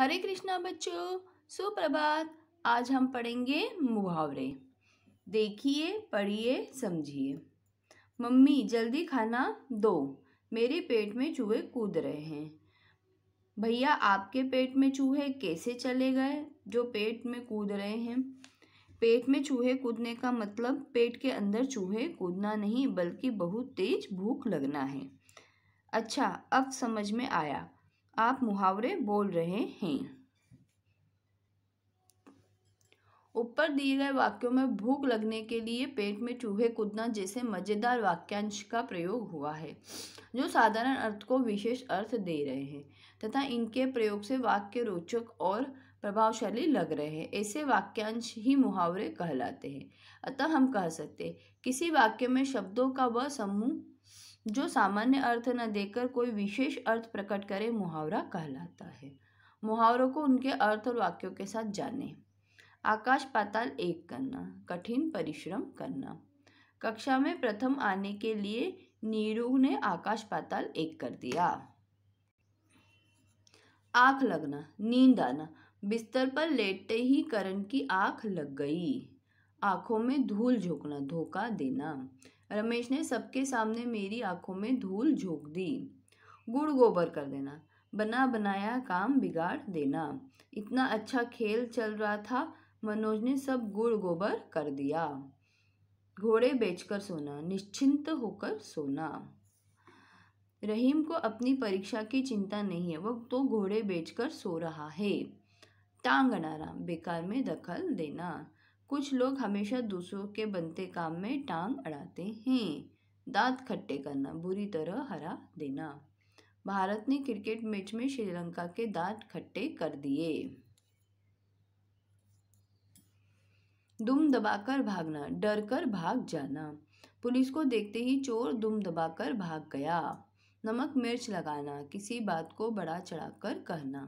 हरे कृष्णा बच्चों सुप्रभात आज हम पढ़ेंगे मुहावरे देखिए पढ़िए समझिए मम्मी जल्दी खाना दो मेरे पेट में चूहे कूद रहे हैं भैया आपके पेट में चूहे कैसे चले गए जो पेट में कूद रहे हैं पेट में चूहे कूदने का मतलब पेट के अंदर चूहे कूदना नहीं बल्कि बहुत तेज भूख लगना है अच्छा अब समझ में आया आप मुहावरे बोल रहे हैं ऊपर दिए गए वाक्यों में भूख लगने के लिए पेट में चूहे कूदना जैसे मज़ेदार वाक्यांश का प्रयोग हुआ है जो साधारण अर्थ को विशेष अर्थ दे रहे हैं तथा इनके प्रयोग से वाक्य रोचक और प्रभावशाली लग रहे हैं ऐसे वाक्यांश ही मुहावरे कहलाते हैं अतः हम कह सकते हैं किसी वाक्य में शब्दों का वह समूह जो सामान्य अर्थ न देकर कोई विशेष अर्थ प्रकट करे मुहावरा कहलाता है मुहावरों को उनके अर्थ और वाक्यों के साथ जाने आकाश पाताल एक करना कठिन परिश्रम करना कक्षा में प्रथम आने के लिए नीरू ने आकाश पाताल एक कर दिया आँख लगना नींद आना बिस्तर पर लेटते ही करण की आंख लग गई आंखों में धूल झोंकना धोखा देना रमेश ने सबके सामने मेरी आंखों में धूल झोंक दी गुड़ गोबर कर देना बना बनाया काम बिगाड़ देना इतना अच्छा खेल चल रहा था मनोज ने सब गुड़ गोबर कर दिया घोड़े बेचकर सोना निश्चिंत होकर सोना रहीम को अपनी परीक्षा की चिंता नहीं है वो तो घोड़े बेचकर सो रहा है टांग अनाराम बेकार में दखल देना कुछ लोग हमेशा दूसरों के बनते काम में टांग अड़ाते हैं दांत खट्टे करना बुरी तरह हरा देना भारत ने क्रिकेट मैच में श्रीलंका के दांत खट्टे कर दिए दुम दबाकर भागना डर कर भाग जाना पुलिस को देखते ही चोर दुम दबाकर भाग गया नमक मिर्च लगाना किसी बात को बड़ा चढ़ाकर कहना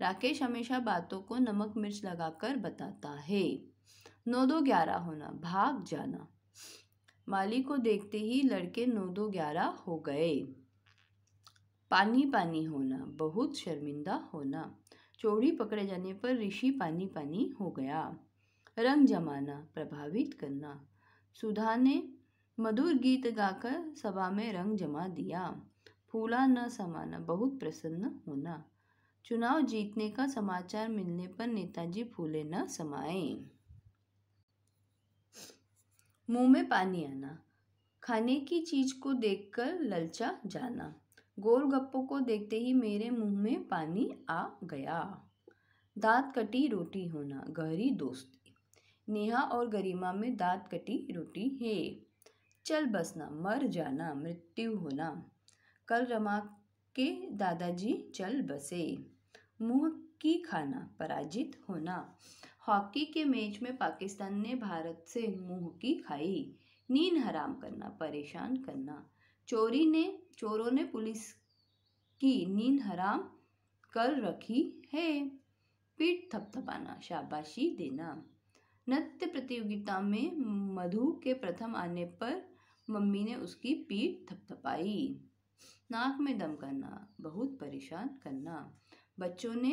राकेश हमेशा बातों को नमक मिर्च लगाकर बताता है नौ दो ग्यारह होना भाग जाना माली को देखते ही लड़के नौ दो ग्यारह हो गए पानी पानी होना बहुत शर्मिंदा होना चोरी पकड़े जाने पर ऋषि पानी पानी हो गया रंग जमाना प्रभावित करना सुधा ने मधुर गीत गाकर सभा में रंग जमा दिया फूला न समाना बहुत प्रसन्न होना चुनाव जीतने का समाचार मिलने पर नेताजी फूले न समाएं मुंह में पानी आना खाने की चीज़ को देखकर ललचा जाना गोल गप्पों को देखते ही मेरे मुंह में पानी आ गया दांत कटी रोटी होना गहरी दोस्ती नेहा और गरिमा में दांत कटी रोटी है चल बसना मर जाना मृत्यु होना कल रमा के दादाजी चल बसे मुंह की खाना पराजित होना हॉकी के मैच में पाकिस्तान ने भारत से मुंह की खाई नींद हराम करना परेशान करना चोरी ने चोरों ने पुलिस की नींद हराम कर रखी है पीठ थपथपाना शाबाशी देना नृत्य प्रतियोगिता में मधु के प्रथम आने पर मम्मी ने उसकी पीठ थपथपाई नाक में दम करना बहुत परेशान करना बच्चों ने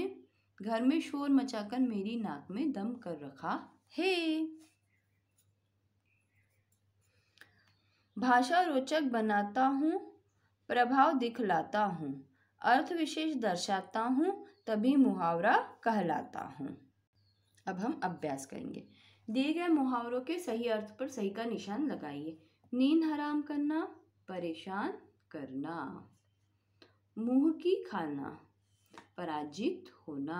घर में शोर मचाकर मेरी नाक में दम कर रखा है भाषा रोचक बनाता हूँ प्रभाव दिखलाता हूँ अर्थ विशेष दर्शाता हूँ तभी मुहावरा कहलाता हूँ अब हम अभ्यास करेंगे दिए गए मुहावरों के सही अर्थ पर सही का निशान लगाइए नींद हराम करना परेशान करना मुंह की खाना पराजित होना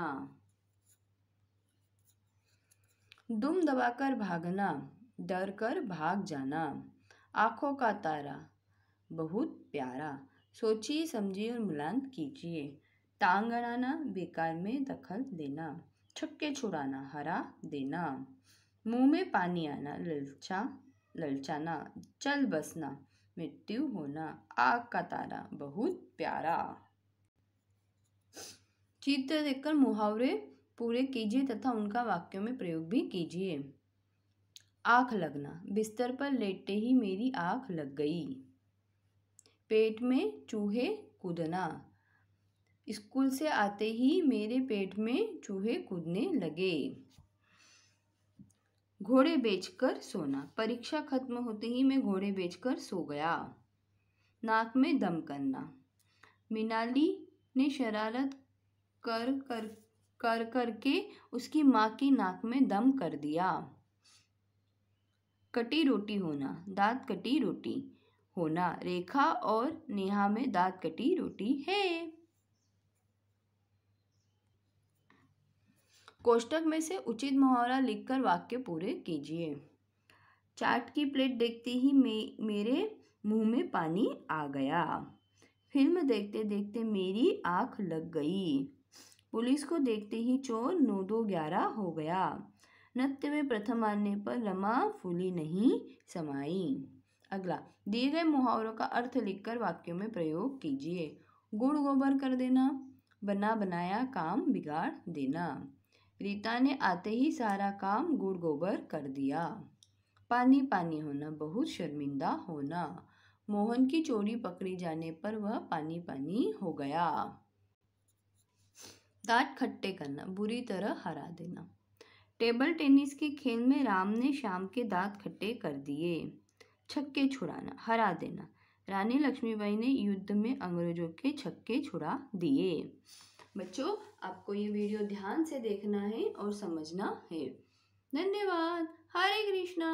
दुम दबाकर भागना डर कर भाग जाना आँखों का तारा बहुत प्यारा सोचिए समझिए और मिलान कीजिए टांग अड़ाना बेकार में दखल देना छक्के छुड़ाना हरा देना मुंह में पानी आना ललचा ललचाना चल बसना मृत्यु होना आग का तारा बहुत प्यारा चित्र देखकर मुहावरे पूरे कीजिए तथा उनका वाक्यों में प्रयोग भी कीजिए आँख लगना बिस्तर पर लेटते ही मेरी आँख लग गई पेट में चूहे कूदना स्कूल से आते ही मेरे पेट में चूहे कूदने लगे घोड़े बेचकर सोना परीक्षा खत्म होते ही मैं घोड़े बेचकर सो गया नाक में दम करना मिनाली ने शरारत कर कर कर करके उसकी माँ की नाक में दम कर दिया कटी रोटी होना दांत कटी रोटी होना रेखा और नेहा में दांत कटी रोटी है कोष्टक में से उचित मुहावरा लिखकर वाक्य पूरे कीजिए चाट की प्लेट देखते ही मे मेरे मुंह में पानी आ गया फिल्म देखते देखते मेरी आंख लग गई पुलिस को देखते ही चोर नौ दो ग्यारह हो गया नृत्य में प्रथम आने पर रमा फूली नहीं समाई अगला दिए गए मुहावरों का अर्थ लिखकर वाक्यों में प्रयोग कीजिए गुड़ गोबर कर देना बना बनाया काम बिगाड़ देना रीता ने आते ही सारा काम गुड़ गोबर कर दिया पानी पानी होना बहुत शर्मिंदा होना मोहन की चोरी पकड़ी जाने पर वह पानी पानी हो गया दांत खट्टे करना बुरी तरह हरा देना टेबल टेनिस के खेल में राम ने शाम के दांत खट्टे कर दिए छक्के छुड़ाना हरा देना रानी लक्ष्मीबाई ने युद्ध में अंग्रेजों के छक्के छुड़ा दिए बच्चों आपको ये वीडियो ध्यान से देखना है और समझना है धन्यवाद हरे कृष्णा